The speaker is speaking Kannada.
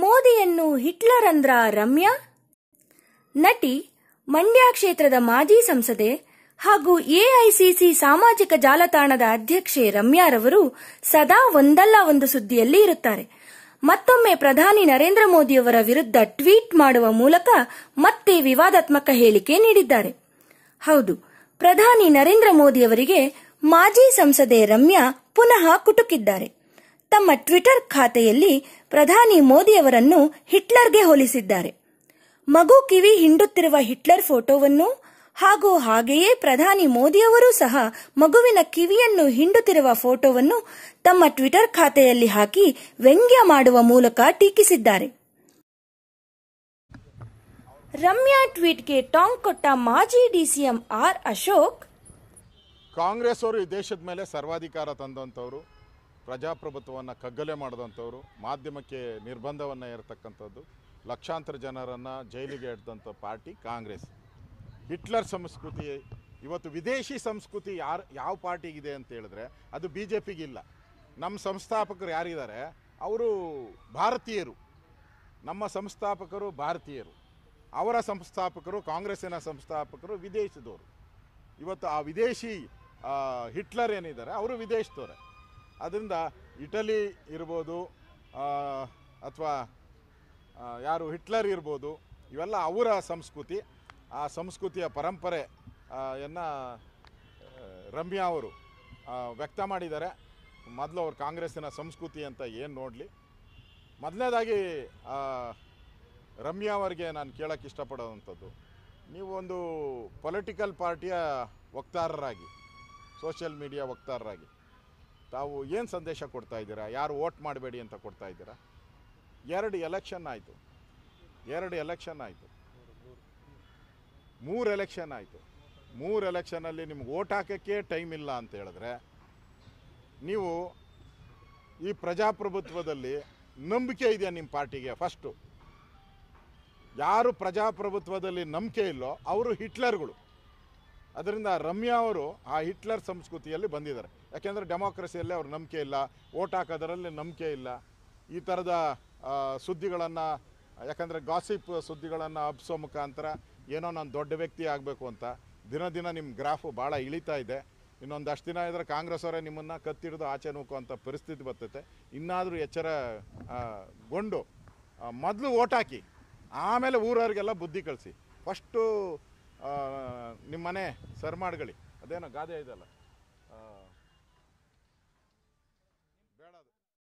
ಮೋದಿಯನ್ನು ಹಿಟ್ಲರ್ ಅಂದ್ರ ರಮ್ಯಾ ನಟಿ ಮಂಡ್ಯ ಕ್ಷೇತ್ರದ ಮಾಜಿ ಸಂಸದೆ ಹಾಗೂ ಎಐಸಿಸಿ ಸಾಮಾಜಿಕ ಜಾಲತಾಣದ ಅಧ್ಯಕ್ಷೆ ರಮ್ಯಾರವರು ಸದಾ ಒಂದಲ್ಲ ಒಂದು ಸುದ್ದಿಯಲ್ಲಿ ಇರುತ್ತಾರೆ ಮತ್ತೊಮ್ಮೆ ಪ್ರಧಾನಿ ನರೇಂದ್ರ ಮೋದಿಯವರ ವಿರುದ್ಧ ಟ್ವೀಟ್ ಮಾಡುವ ಮೂಲಕ ಮತ್ತೆ ವಿವಾದಾತ್ಮಕ ಹೇಳಿಕೆ ನೀಡಿದ್ದಾರೆ ಹೌದು ಪ್ರಧಾನಿ ನರೇಂದ್ರ ಮೋದಿಯವರಿಗೆ ಮಾಜಿ ಸಂಸದೆ ರಮ್ಯಾ ಪುನಃ ಕುಟುಕಿದ್ದಾರೆ ತಮ್ಮ ಟ್ವಿಟರ್ ಖಾತೆಯಲ್ಲಿ ಪ್ರಧಾನಿ ಮೋದಿಯವರನ್ನು ಹಿಟ್ಲರ್ಗೆ ಹೋಲಿಸಿದ್ದಾರೆ ಮಗು ಕಿವಿ ಹಿಂಡುತ್ತಿರುವ ಹಿಟ್ಲರ್ ಫೋಟೋವನ್ನು ಹಾಗೂ ಹಾಗೆಯೇ ಪ್ರಧಾನಿ ಮೋದಿಯವರೂ ಸಹ ಮಗುವಿನ ಕಿವಿಯನ್ನು ಹಿಂಡುತ್ತಿರುವ ಫೋಟೋವನ್ನು ತಮ್ಮ ಟ್ವಿಟರ್ ಖಾತೆಯಲ್ಲಿ ಹಾಕಿ ವ್ಯಂಗ್ಯ ಮಾಡುವ ಮೂಲಕ ಟೀಕಿಸಿದ್ದಾರೆ ರಮ್ಯಾ ಟ್ವೀಟ್ಗೆ ಟಾಂಗ್ ಕೊಟ್ಟ ಮಾಜಿ ಡಿಸಿಎಂ ಆರ್ ಅಶೋಕ್ ಕಾಂಗ್ರೆಸ್ ಅವರು ಈ ದೇಶದ ಮೇಲೆ ಸರ್ವಾಧಿಕಾರ ತಂದಂಥವ್ರು ಪ್ರಜಾಪ್ರಭುತ್ವವನ್ನು ಕಗ್ಗಲೆ ಮಾಡಿದಂಥವ್ರು ಮಾಧ್ಯಮಕ್ಕೆ ನಿರ್ಬಂಧವನ್ನು ಇರತಕ್ಕಂಥದ್ದು ಲಕ್ಷಾಂತರ ಜನರನ್ನು ಜೈಲಿಗೆ ಎಡ್ದಂಥ ಪಾರ್ಟಿ ಕಾಂಗ್ರೆಸ್ ಹಿಟ್ಲರ್ ಸಂಸ್ಕೃತಿ ಇವತ್ತು ವಿದೇಶಿ ಸಂಸ್ಕೃತಿ ಯಾರು ಯಾವ ಪಾರ್ಟಿಗಿದೆ ಅಂತ ಹೇಳಿದ್ರೆ ಅದು ಬಿ ಜೆ ಪಿಗಿಲ್ಲ ನಮ್ಮ ಸಂಸ್ಥಾಪಕರು ಯಾರಿದ್ದಾರೆ ಅವರು ಭಾರತೀಯರು ನಮ್ಮ ಸಂಸ್ಥಾಪಕರು ಭಾರತೀಯರು ಅವರ ಸಂಸ್ಥಾಪಕರು ಕಾಂಗ್ರೆಸ್ಸಿನ ಸಂಸ್ಥಾಪಕರು ವಿದೇಶದವರು ಇವತ್ತು ಆ ವಿದೇಶಿ ಹಿಟ್ಲರ್ ಏನಿದ್ದಾರೆ ಅವರು ವಿದೇಶದವರೇ ಅದರಿಂದ ಇಟಲಿ ಇರ್ಬೋದು ಅಥವಾ ಯಾರು ಹಿಟ್ಲರ್ ಇರ್ಬೋದು ಇವೆಲ್ಲ ಅವರ ಸಂಸ್ಕೃತಿ ಆ ಸಂಸ್ಕೃತಿಯ ಪರಂಪರೆ ಯನ್ನು ರಮ್ಯಾ ಅವರು ವ್ಯಕ್ತ ಮಾಡಿದ್ದಾರೆ ಮೊದಲು ಅವ್ರು ಕಾಂಗ್ರೆಸ್ಸಿನ ಸಂಸ್ಕೃತಿ ಅಂತ ಏನು ನೋಡಲಿ ಮೊದಲನೇದಾಗಿ ರಮ್ಯಾ ಅವರಿಗೆ ನಾನು ಕೇಳೋಕ್ಕೆ ಇಷ್ಟಪಡೋವಂಥದ್ದು ನೀವು ಒಂದು ಪೊಲಿಟಿಕಲ್ ಪಾರ್ಟಿಯ ವಕ್ತಾರರಾಗಿ ಸೋಷಿಯಲ್ ಮೀಡಿಯಾ ವಕ್ತಾರರಾಗಿ ತಾವು ಏನು ಸಂದೇಶ ಕೊಡ್ತಾ ಇದ್ದೀರಾ ಯಾರು ಓಟ್ ಮಾಡಬೇಡಿ ಅಂತ ಕೊಡ್ತಾ ಇದ್ದೀರಾ ಎರಡು ಎಲೆಕ್ಷನ್ ಆಯಿತು ಎರಡು ಎಲೆಕ್ಷನ್ ಆಯಿತು ಮೂರು ಎಲೆಕ್ಷನ್ ಆಯಿತು ಮೂರು ಎಲೆಕ್ಷನಲ್ಲಿ ನಿಮ್ಗೆ ಓಟ್ ಹಾಕೋಕ್ಕೆ ಟೈಮ್ ಇಲ್ಲ ಅಂತ ಹೇಳಿದ್ರೆ ನೀವು ಈ ಪ್ರಜಾಪ್ರಭುತ್ವದಲ್ಲಿ ನಂಬಿಕೆ ಇದೆಯಾ ನಿಮ್ಮ ಪಾರ್ಟಿಗೆ ಫಸ್ಟು ಯಾರು ಪ್ರಜಾಪ್ರಭುತ್ವದಲ್ಲಿ ನಂಬಿಕೆ ಇಲ್ಲೋ ಅವರು ಹಿಟ್ಲರ್ಗಳು ಅದರಿಂದ ರಮ್ಯಾ ಅವರು ಆ ಹಿಟ್ಲರ್ ಸಂಸ್ಕೃತಿಯಲ್ಲಿ ಬಂದಿದ್ದಾರೆ ಯಾಕೆಂದರೆ ಡೆಮೋಕ್ರಸಿಯಲ್ಲಿ ಅವ್ರ ನಂಬಿಕೆ ಇಲ್ಲ ಓಟ್ ಹಾಕೋದರಲ್ಲಿ ನಂಬಿಕೆ ಇಲ್ಲ ಈ ಥರದ ಸುದ್ದಿಗಳನ್ನು ಯಾಕಂದರೆ ಗಾಸಿಪ್ ಸುದ್ದಿಗಳನ್ನು ಹಬ್ಸೋ ಮುಖಾಂತರ ಏನೋ ನಾನು ದೊಡ್ಡ ವ್ಯಕ್ತಿ ಆಗಬೇಕು ಅಂತ ದಿನ ದಿನ ನಿಮ್ಮ ಗ್ರಾಫು ಭಾಳ ಇಳಿತಾ ಇದೆ ಇನ್ನೊಂದಷ್ಟು ದಿನ ಇದ್ದರೆ ಕಾಂಗ್ರೆಸ್ ಅವರೇ ನಿಮ್ಮನ್ನು ಕತ್ತಿಡಿದು ಆಚೆ ನೂಕು ಅಂತ ಪರಿಸ್ಥಿತಿ ಬರ್ತೈತೆ ಇನ್ನಾದರೂ ಎಚ್ಚರ ಗೊಂಡು ಮೊದಲು ಓಟ್ ಹಾಕಿ ಆಮೇಲೆ ಊರವ್ರಿಗೆಲ್ಲ ಬುದ್ಧಿ ಕಳಿಸಿ ಫಸ್ಟು ನಿಮ್ಮನೆ ಮನೆ ಸರ್ ಮಾಡ್ಕೊಳ್ಳಿ ಅದೇನೋ ಗಾದೆ ಇದೆಯಲ್ಲ